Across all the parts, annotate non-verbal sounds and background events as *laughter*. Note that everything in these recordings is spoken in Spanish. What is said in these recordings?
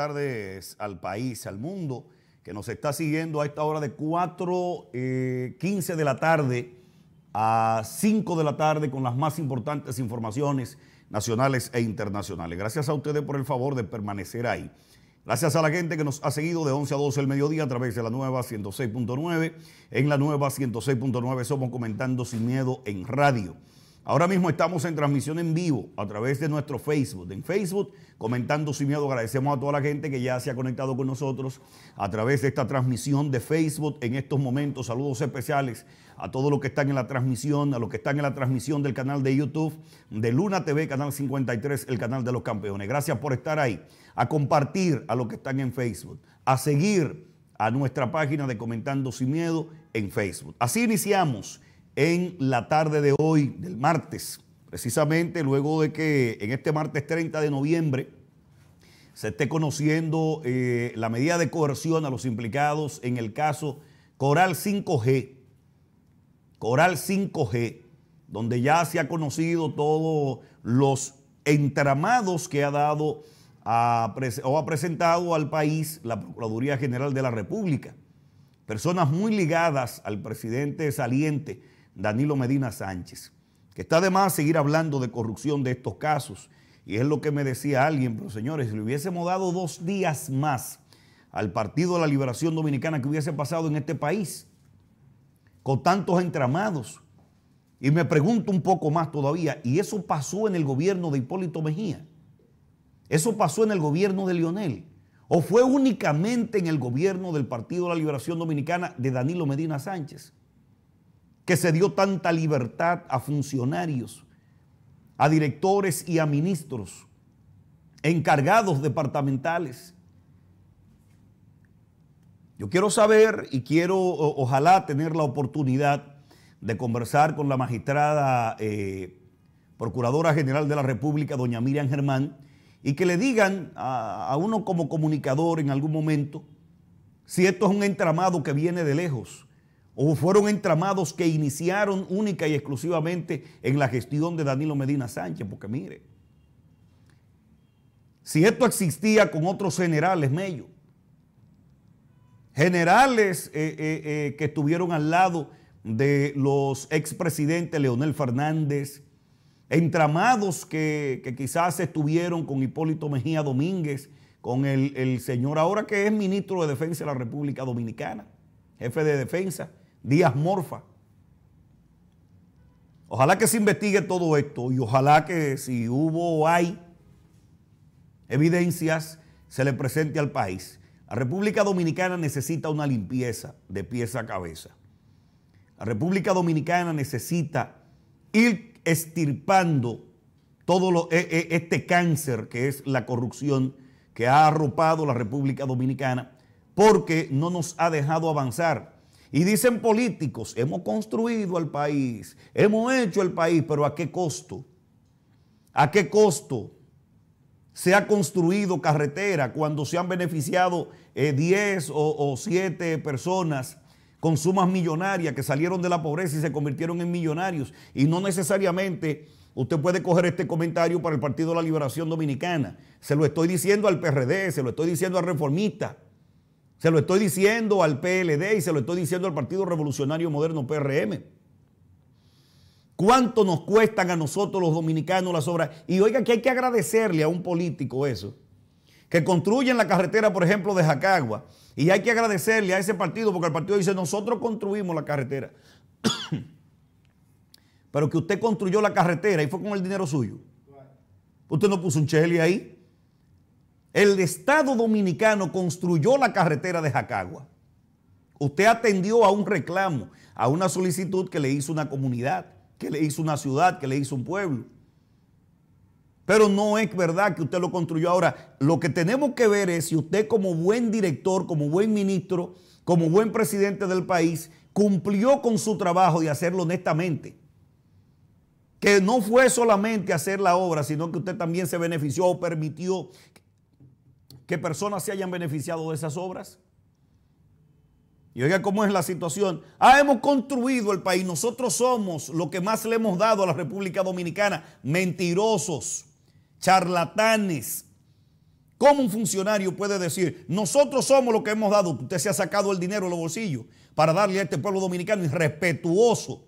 tardes al país, al mundo, que nos está siguiendo a esta hora de 4, 15 eh, de la tarde a 5 de la tarde con las más importantes informaciones nacionales e internacionales. Gracias a ustedes por el favor de permanecer ahí. Gracias a la gente que nos ha seguido de 11 a 12 el mediodía a través de la nueva 106.9. En la nueva 106.9 somos comentando sin miedo en radio. Ahora mismo estamos en transmisión en vivo a través de nuestro Facebook. En Facebook, comentando sin miedo, agradecemos a toda la gente que ya se ha conectado con nosotros a través de esta transmisión de Facebook. En estos momentos, saludos especiales a todos los que están en la transmisión, a los que están en la transmisión del canal de YouTube de Luna TV, Canal 53, el canal de los campeones. Gracias por estar ahí, a compartir a los que están en Facebook, a seguir a nuestra página de Comentando sin miedo en Facebook. Así iniciamos en la tarde de hoy, del martes, precisamente luego de que en este martes 30 de noviembre se esté conociendo eh, la medida de coerción a los implicados en el caso Coral 5G, Coral 5G, donde ya se ha conocido todos los entramados que ha dado o ha presentado al país la Procuraduría General de la República. Personas muy ligadas al presidente saliente Danilo Medina Sánchez, que está de más seguir hablando de corrupción de estos casos. Y es lo que me decía alguien, pero señores, si le hubiésemos dado dos días más al Partido de la Liberación Dominicana que hubiese pasado en este país, con tantos entramados, y me pregunto un poco más todavía, y eso pasó en el gobierno de Hipólito Mejía, eso pasó en el gobierno de Lionel, o fue únicamente en el gobierno del Partido de la Liberación Dominicana de Danilo Medina Sánchez que se dio tanta libertad a funcionarios, a directores y a ministros, encargados departamentales. Yo quiero saber y quiero, ojalá, tener la oportunidad de conversar con la magistrada eh, Procuradora General de la República, doña Miriam Germán, y que le digan a uno como comunicador en algún momento si esto es un entramado que viene de lejos o fueron entramados que iniciaron única y exclusivamente en la gestión de Danilo Medina Sánchez, porque mire, si esto existía con otros generales, Mello, generales eh, eh, eh, que estuvieron al lado de los expresidentes Leonel Fernández, entramados que, quizás estuvieron con Hipólito Mejía Domínguez, con el señor ahora que es ministro de Defensa de la República Dominicana, jefe de defensa, Díaz Morfa. Ojalá que se investigue todo esto y ojalá que si hubo o hay evidencias, se le presente al país. La República Dominicana necesita una limpieza de pieza a cabeza. La República Dominicana necesita ir extirpando todo e, e, este cáncer que es la corrupción que ha arropado la República Dominicana porque no nos ha dejado avanzar. Y dicen políticos, hemos construido el país, hemos hecho el país, pero ¿a qué costo? ¿A qué costo se ha construido carretera cuando se han beneficiado 10 eh, o 7 personas con sumas millonarias que salieron de la pobreza y se convirtieron en millonarios? Y no necesariamente usted puede coger este comentario para el Partido de la Liberación Dominicana. Se lo estoy diciendo al PRD, se lo estoy diciendo al reformista se lo estoy diciendo al PLD y se lo estoy diciendo al Partido Revolucionario Moderno PRM. ¿Cuánto nos cuestan a nosotros los dominicanos las obras? Y oiga que hay que agradecerle a un político eso. Que construyen la carretera, por ejemplo, de Jacagua. Y hay que agradecerle a ese partido porque el partido dice, nosotros construimos la carretera. *coughs* Pero que usted construyó la carretera y fue con el dinero suyo. Usted no puso un cheli ahí. El Estado dominicano construyó la carretera de Jacagua. Usted atendió a un reclamo, a una solicitud que le hizo una comunidad, que le hizo una ciudad, que le hizo un pueblo. Pero no es verdad que usted lo construyó ahora. Lo que tenemos que ver es si usted como buen director, como buen ministro, como buen presidente del país, cumplió con su trabajo y hacerlo honestamente. Que no fue solamente hacer la obra, sino que usted también se benefició o permitió que personas se hayan beneficiado de esas obras. Y oiga cómo es la situación. Ah, hemos construido el país. Nosotros somos lo que más le hemos dado a la República Dominicana. Mentirosos, charlatanes. ¿Cómo un funcionario puede decir, nosotros somos lo que hemos dado? Usted se ha sacado el dinero de los bolsillos para darle a este pueblo dominicano irrespetuoso.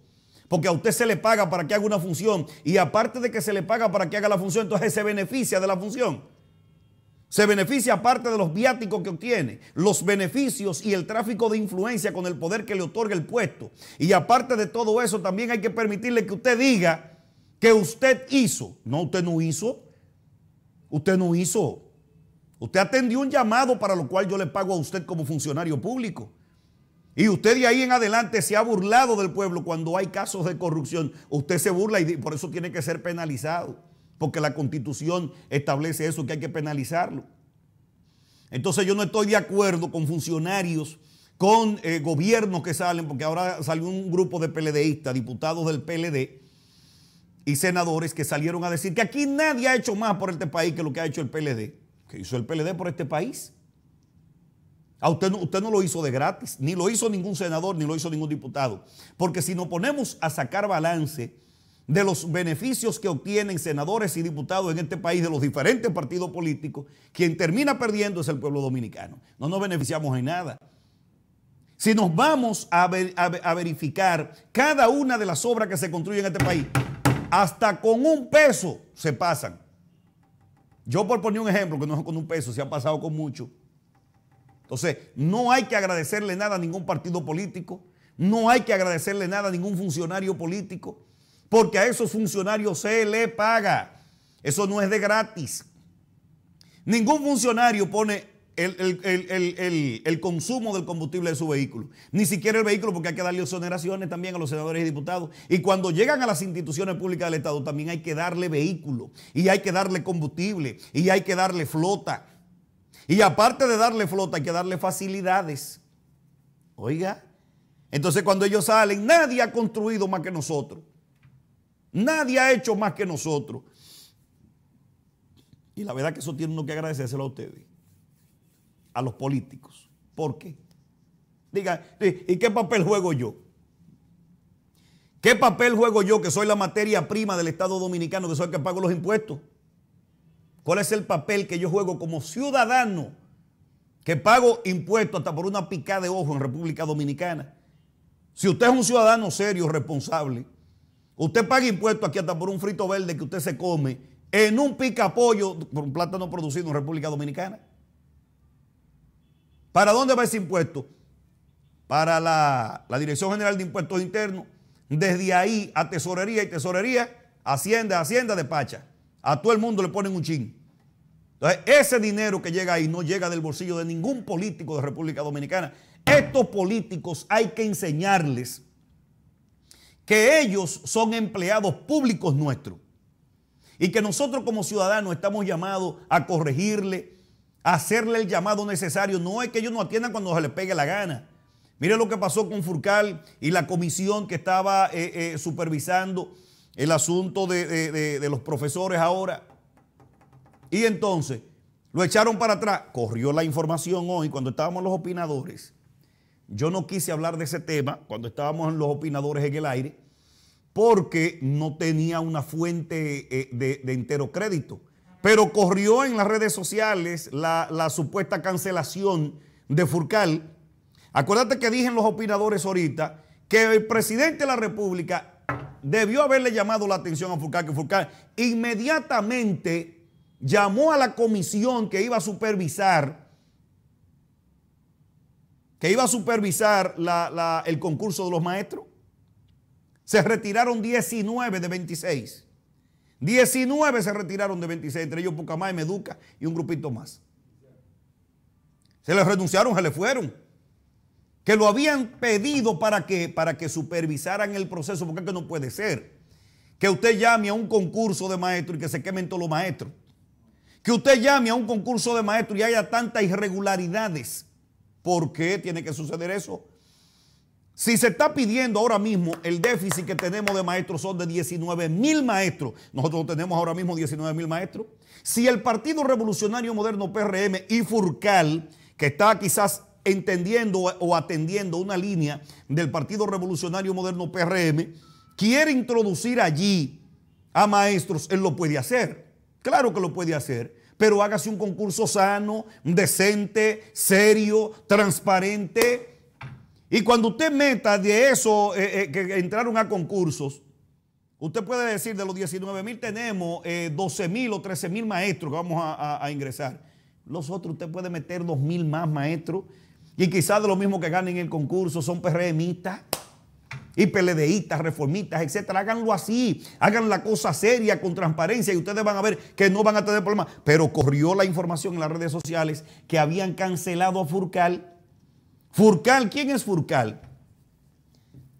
Porque a usted se le paga para que haga una función y aparte de que se le paga para que haga la función, entonces se beneficia de la función. Se beneficia aparte de los viáticos que obtiene, los beneficios y el tráfico de influencia con el poder que le otorga el puesto. Y aparte de todo eso, también hay que permitirle que usted diga que usted hizo. No, usted no hizo. Usted no hizo. Usted atendió un llamado para lo cual yo le pago a usted como funcionario público. Y usted de ahí en adelante se ha burlado del pueblo cuando hay casos de corrupción. Usted se burla y por eso tiene que ser penalizado porque la constitución establece eso, que hay que penalizarlo. Entonces yo no estoy de acuerdo con funcionarios, con eh, gobiernos que salen, porque ahora salió un grupo de PLDistas, diputados del PLD y senadores que salieron a decir que aquí nadie ha hecho más por este país que lo que ha hecho el PLD, que hizo el PLD por este país. A usted usted no lo hizo de gratis, ni lo hizo ningún senador, ni lo hizo ningún diputado. Porque si nos ponemos a sacar balance, de los beneficios que obtienen senadores y diputados en este país de los diferentes partidos políticos, quien termina perdiendo es el pueblo dominicano. No nos beneficiamos en nada. Si nos vamos a, verificar cada una de las obras que se construyen en este país, hasta con un peso se pasan. Yo por poner un ejemplo, que no es con un peso, se ha pasado con mucho. Entonces, no hay que agradecerle nada a ningún partido político, no hay que agradecerle nada a ningún funcionario político porque a esos funcionarios se le paga. Eso no es de gratis. Ningún funcionario pone el, el, consumo del combustible de su vehículo, ni siquiera el vehículo, porque hay que darle exoneraciones también a los senadores y diputados. Y cuando llegan a las instituciones públicas del Estado, también hay que darle vehículo, y hay que darle combustible, y hay que darle flota. Y aparte de darle flota, hay que darle facilidades. Oiga, entonces cuando ellos salen, nadie ha construido más que nosotros. Nadie ha hecho más que nosotros. Y la verdad que eso tiene uno que agradecérselo a ustedes, a los políticos. ¿Por qué? Diga, ¿y qué papel juego yo? ¿Qué papel juego yo que soy la materia prima del Estado Dominicano, que soy el que pago los impuestos? ¿Cuál es el papel que yo juego como ciudadano que pago impuestos hasta por una picada de ojo en República Dominicana? Si usted es un ciudadano serio, responsable, Usted paga impuestos aquí hasta por un frito verde que usted se come en un picapollo por un plátano producido en República Dominicana. ¿Para dónde va ese impuesto? Para la, Dirección General de Impuestos Internos. Desde ahí a tesorería y tesorería, hacienda, hacienda, pacha. A todo el mundo le ponen un chin. Entonces, ese dinero que llega ahí no llega del bolsillo de ningún político de República Dominicana. Estos políticos hay que enseñarles que ellos son empleados públicos nuestros y que nosotros como ciudadanos estamos llamados a corregirle, a hacerle el llamado necesario. No es que ellos no atiendan cuando se les pegue la gana. Mire lo que pasó con Furcal y la comisión que estaba eh, eh, supervisando el asunto de, de los profesores ahora. Y entonces lo echaron para atrás. Corrió la información hoy cuando estábamos los opinadores. Yo no quise hablar de ese tema cuando estábamos los opinadores en el aire, porque no tenía una fuente eh, de, entero crédito. Pero corrió en las redes sociales la, supuesta cancelación de Furcal. Acuérdate que dije en los opinadores ahorita que el presidente de la República debió haberle llamado la atención a Furcal, que Furcal inmediatamente llamó a la comisión que iba a supervisar, que iba a supervisar el concurso de los maestros se retiraron 19 de 26. 19 se retiraron de 26, entre ellos Pucamá y Meduca y un grupito más. Se les renunciaron, se les fueron. Que lo habían pedido para que, para que supervisaran el proceso, porque es que no puede ser. Que usted llame a un concurso de maestros y que se quemen todos los maestros. Que usted llame a un concurso de maestros y haya tantas irregularidades. ¿Por qué tiene que suceder eso? Si se está pidiendo ahora mismo el déficit que tenemos de maestros son de 19 mil maestros, nosotros tenemos ahora mismo 19 mil maestros. Si el Partido Revolucionario Moderno PRM y Furcal, que está quizás entendiendo o atendiendo una línea del Partido Revolucionario Moderno PRM, quiere introducir allí a maestros, él lo puede hacer. Claro que lo puede hacer, pero hágase un concurso sano, decente, serio, transparente y cuando usted meta de eso eh, eh, que entraron a concursos, usted puede decir de los 19 mil tenemos 12 eh, mil o 13 mil maestros que vamos a, ingresar. Los otros usted puede meter 2 mil más maestros y quizás de lo mismo que ganen el concurso son PRMistas y PLDistas, reformistas, etc. Háganlo así, hagan la cosa seria, con transparencia, y ustedes van a ver que no van a tener problemas. Pero corrió la información en las redes sociales que habían cancelado a Furcal Furcal, ¿quién es Furcal?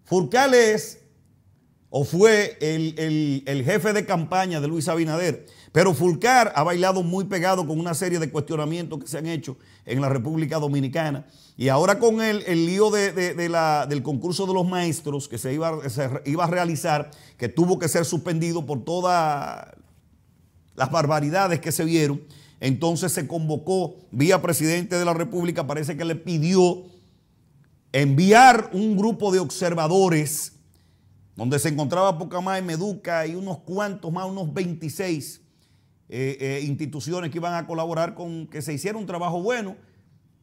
Furcal es o fue el, jefe de campaña de Luis Abinader. Pero Furcal ha bailado muy pegado con una serie de cuestionamientos que se han hecho en la República Dominicana. Y ahora con el, el lío del concurso de los maestros que se iba, se iba a realizar, que tuvo que ser suspendido por todas las barbaridades que se vieron, entonces se convocó vía presidente de la República, parece que le pidió enviar un grupo de observadores, donde se encontraba más en Meduca y unos cuantos más, unos 26 eh, eh, instituciones que iban a colaborar con que se hiciera un trabajo bueno.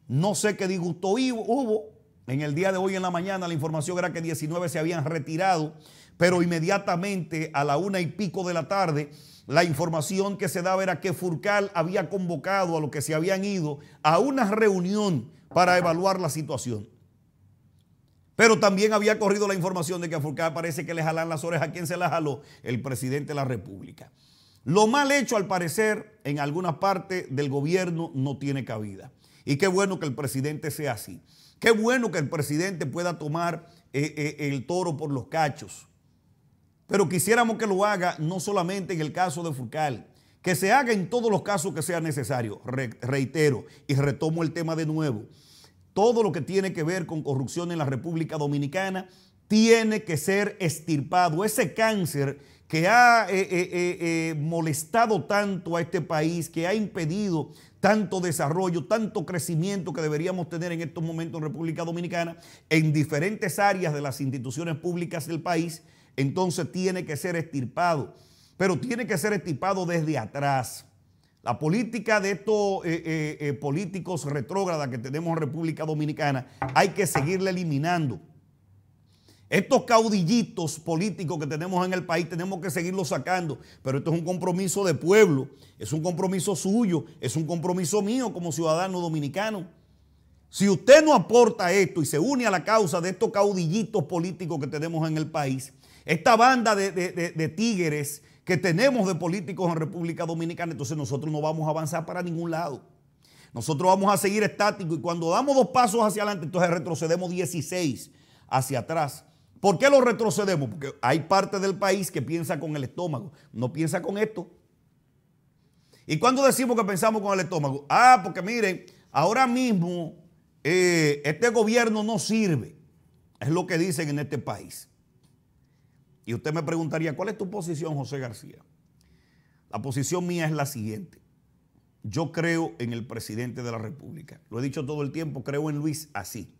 No sé qué disgusto hubo. En el día de hoy en la mañana la información era que 19 se habían retirado, pero inmediatamente a la una y pico de la tarde la información que se daba era que Furcal había convocado a los que se habían ido a una reunión para evaluar la situación. Pero también había corrido la información de que a Furcal parece que le jalan las orejas. ¿A quién se las jaló? El presidente de la República. Lo mal hecho, al parecer, en alguna parte del gobierno no tiene cabida. Y qué bueno que el presidente sea así. Qué bueno que el presidente pueda tomar eh, eh, el toro por los cachos. Pero quisiéramos que lo haga no solamente en el caso de Furcal, que se haga en todos los casos que sea necesario. reitero y retomo el tema de nuevo todo lo que tiene que ver con corrupción en la República Dominicana tiene que ser estirpado. Ese cáncer que ha eh, eh, eh, molestado tanto a este país, que ha impedido tanto desarrollo, tanto crecimiento que deberíamos tener en estos momentos en República Dominicana, en diferentes áreas de las instituciones públicas del país, entonces tiene que ser estirpado. Pero tiene que ser estirpado desde atrás. La política de estos eh, eh, eh, políticos retrógrada que tenemos en República Dominicana hay que seguirla eliminando. Estos caudillitos políticos que tenemos en el país tenemos que seguirlos sacando, pero esto es un compromiso de pueblo, es un compromiso suyo, es un compromiso mío como ciudadano dominicano. Si usted no aporta esto y se une a la causa de estos caudillitos políticos que tenemos en el país, esta banda de, de, de tigres que tenemos de políticos en República Dominicana, entonces nosotros no vamos a avanzar para ningún lado. Nosotros vamos a seguir estáticos y cuando damos dos pasos hacia adelante, entonces retrocedemos 16 hacia atrás. ¿Por qué lo retrocedemos? Porque hay parte del país que piensa con el estómago, no piensa con esto. ¿Y cuando decimos que pensamos con el estómago? Ah, porque miren, ahora mismo eh, este gobierno no sirve, es lo que dicen en este país. Y usted me preguntaría, ¿cuál es tu posición, José García? La posición mía es la siguiente. Yo creo en el presidente de la República. Lo he dicho todo el tiempo, creo en Luis así.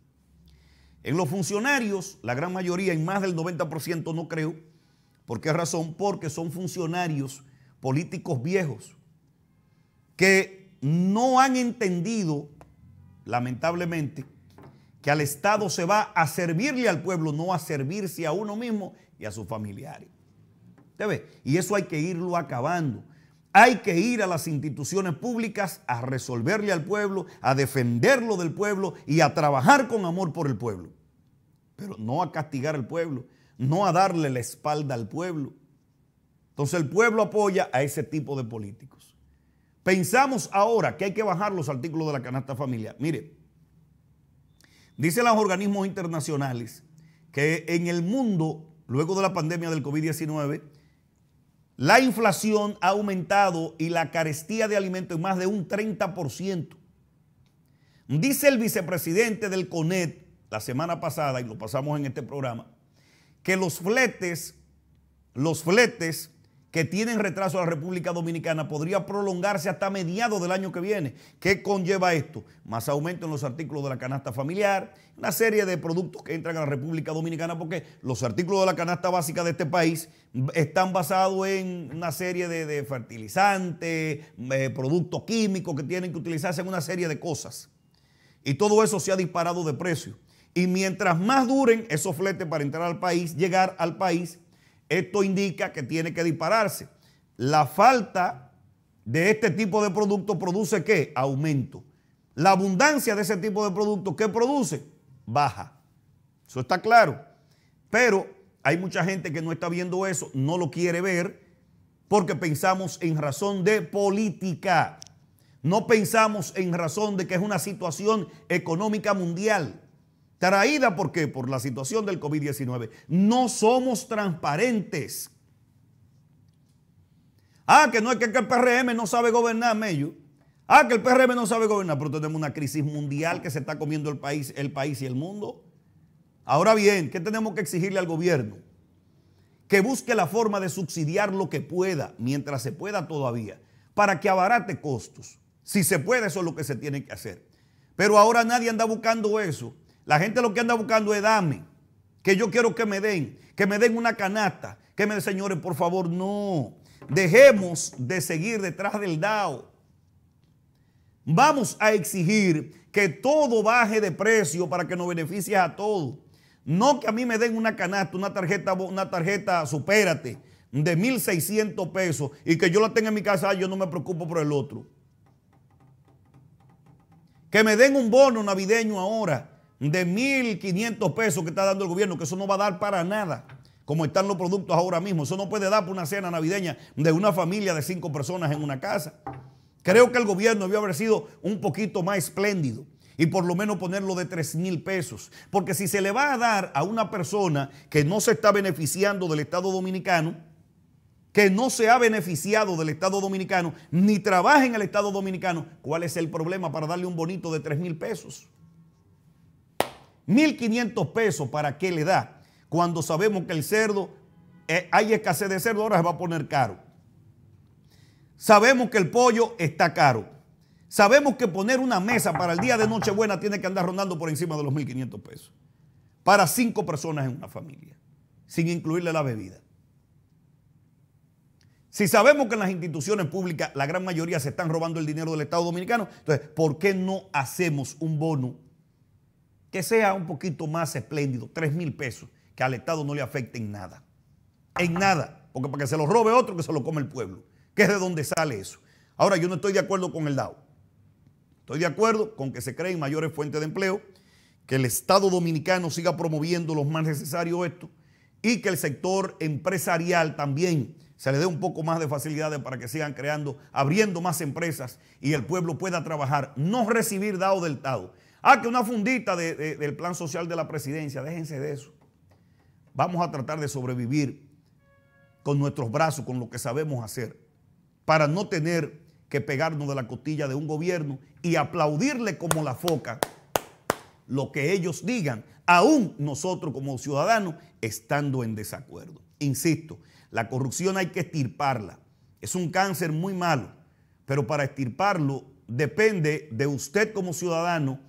En los funcionarios, la gran mayoría, en más del 90% no creo. ¿Por qué razón? Porque son funcionarios políticos viejos que no han entendido, lamentablemente, que al Estado se va a servirle al pueblo, no a servirse a uno mismo y a sus familiares. ¿Te ve? Y eso hay que irlo acabando. Hay que ir a las instituciones públicas a resolverle al pueblo, a defenderlo del pueblo y a trabajar con amor por el pueblo. Pero no a castigar al pueblo, no a darle la espalda al pueblo. Entonces el pueblo apoya a ese tipo de políticos. Pensamos ahora que hay que bajar los artículos de la canasta familiar. Mire, Dicen los organismos internacionales que en el mundo, luego de la pandemia del COVID-19, la inflación ha aumentado y la carestía de alimentos en más de un 30%. Dice el vicepresidente del CONET la semana pasada, y lo pasamos en este programa, que los fletes, los fletes que tienen retraso a la República Dominicana podría prolongarse hasta mediados del año que viene. ¿Qué conlleva esto? Más aumento en los artículos de la canasta familiar, una serie de productos que entran a la República Dominicana porque los artículos de la canasta básica de este país están basados en una serie de, fertilizantes, eh, productos químicos que tienen que utilizarse en una serie de cosas. Y todo eso se ha disparado de precio. Y mientras más duren esos fletes para entrar al país, llegar al país, esto indica que tiene que dispararse. La falta de este tipo de producto produce qué? Aumento. La abundancia de ese tipo de producto, ¿qué produce? Baja. Eso está claro. Pero hay mucha gente que no está viendo eso, no lo quiere ver, porque pensamos en razón de política. No pensamos en razón de que es una situación económica mundial traída por qué? Por la situación del COVID-19. No somos transparentes. Ah, que no es que el PRM no sabe gobernar, Mello. Ah, que el PRM no sabe gobernar, pero tenemos una crisis mundial que se está comiendo el país, el país y el mundo. Ahora bien, ¿qué tenemos que exigirle al gobierno? Que busque la forma de subsidiar lo que pueda, mientras se pueda todavía, para que abarate costos. Si se puede, eso es lo que se tiene que hacer. Pero ahora nadie anda buscando eso. La gente lo que anda buscando es dame, que yo quiero que me den, que me den una canasta, que me den, señores, por favor, no. Dejemos de seguir detrás del DAO. Vamos a exigir que todo baje de precio para que nos beneficie a todos. No que a mí me den una canasta, una tarjeta, una tarjeta, supérate, de 1.600 pesos y que yo la tenga en mi casa, yo no me preocupo por el otro. Que me den un bono navideño ahora de 1.500 pesos que está dando el gobierno, que eso no va a dar para nada, como están los productos ahora mismo. Eso no puede dar para una cena navideña de una familia de cinco personas en una casa. Creo que el gobierno debió haber sido un poquito más espléndido y por lo menos ponerlo de 3000 mil pesos. Porque si se le va a dar a una persona que no se está beneficiando del Estado Dominicano, que no se ha beneficiado del Estado Dominicano, ni trabaja en el Estado Dominicano, ¿cuál es el problema para darle un bonito de 3000 mil pesos? 1.500 pesos para qué le da cuando sabemos que el cerdo, eh, hay escasez de cerdo, ahora se va a poner caro. Sabemos que el pollo está caro. Sabemos que poner una mesa para el día de Nochebuena tiene que andar rondando por encima de los 1.500 pesos. Para cinco personas en una familia, sin incluirle la bebida. Si sabemos que en las instituciones públicas la gran mayoría se están robando el dinero del Estado Dominicano, entonces, ¿por qué no hacemos un bono que sea un poquito más espléndido, 3 mil pesos, que al Estado no le afecte en nada. En nada. Porque para que se lo robe otro, que se lo come el pueblo. qué es de dónde sale eso. Ahora, yo no estoy de acuerdo con el DAO. Estoy de acuerdo con que se creen mayores fuentes de empleo, que el Estado dominicano siga promoviendo lo más necesario esto y que el sector empresarial también se le dé un poco más de facilidades para que sigan creando, abriendo más empresas y el pueblo pueda trabajar, no recibir DAO del Estado, Ah, que una fundita del plan social de la presidencia, déjense de eso. Vamos a tratar de sobrevivir con nuestros brazos, con lo que sabemos hacer, para no tener que pegarnos de la costilla de un gobierno y aplaudirle como la foca lo que ellos digan, aún nosotros como ciudadanos estando en desacuerdo. Insisto, la corrupción hay que estirparla. Es un cáncer muy malo, pero para estirparlo depende de usted como ciudadano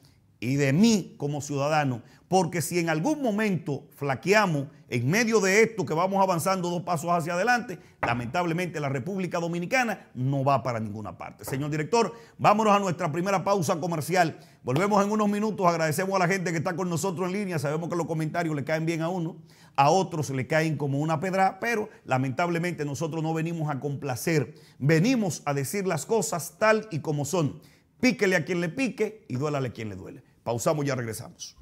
y de mí como ciudadano, porque si en algún momento flaqueamos en medio de esto que vamos avanzando dos pasos hacia adelante, lamentablemente la República Dominicana no va para ninguna parte. Señor director, vámonos a nuestra primera pausa comercial. Volvemos en unos minutos, agradecemos a la gente que está con nosotros en línea, sabemos que los comentarios le caen bien a uno, a otros le caen como una pedra, pero lamentablemente nosotros no venimos a complacer, venimos a decir las cosas tal y como son. Píquele a quien le pique y duélale a quien le duele. Pausamos y ya regresamos.